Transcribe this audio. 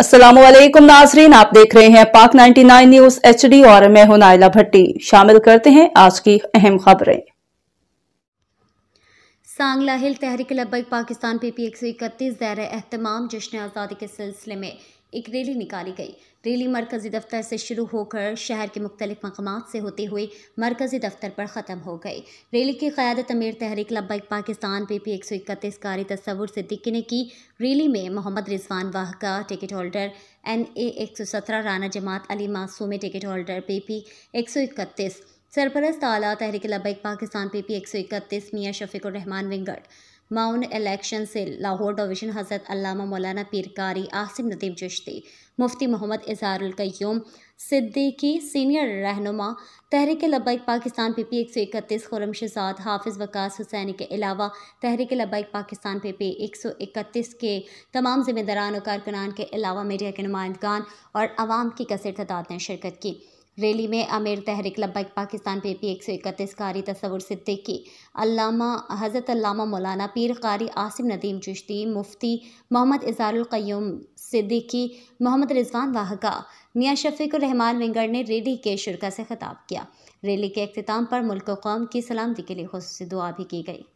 असलम नाजरीन आप देख रहे हैं पाक 99 न्यूज एच और मैं हूं नायला भट्टी शामिल करते हैं आज की अहम खबरें सांगला हिल तहरीक लबैक पाकिस्तान पीपी एक सौ इकतीस दैर अहतमाम जश्न आज़ादी के सिलसिले में एक रैली निकाली गई रैली मरकज़ी दफ्तर से शुरू होकर शहर के मुख्तलिफ मकाम से होते हुए मरकज़ी दफ्तर पर ख़त्म हो गई रैली की क़्यादत अमीर तहरीक लब्बैक पाकिस्तान पी पी एक सौ इकतीस कारी तस्वुर सिद्दीकी ने की रैली में Mohammad Rizwan Wahka ticket holder N A एक सौ सत्रह Rana Jamat Ali Masoomi ticket holder P P एक सौ इकतीस सरपरस्त आला तहरीक लब्बैक पाकिस्तान पी पी एक सौ इकतीस मियाँ शफीकुररहमान विंगड़ माउन इलेक्शन से लाहौर डिवीजन हजरत अलामा मौलाना पीरकारी आसिम नदीम चश्ती मुफ्ती मोहम्मद इजारुल सिद्दीकी सीनियर रहनुमा तहरीक लबैक पाकिस्तान पी पी एक सौ इकतीस खुरम शजाद हाफिज़ वकास हुसैनी के अलावा तहरीक लबैक पाकिस्तान पी पी एक सौ इकतीस के तमाम जिम्मेदारान और कारकुनान के अलावा मीडिया के नुमाइंदान और आवाम की कसर तादाद ने शिरकत की रैली में अमीर तहरीक लब्बैक पाकिस्तान पी एक सौ इकतीस कारी तस्वुर सिद्दीकी अल्लामा हज़रत अल्लामा मौलाना पीर कारी आसिम नदीम चिश्ती मुफ्ती मोहम्मद इजारुलकयूम सिद्दीकी मोहम्मद रिजवान वाहका मियाँ रहमान विंगर ने रैली के शिरकत से खिताब किया रैली के अख्ताम पर मुल्क कौम की सलामती के लिए खसूस दुआ भी की गई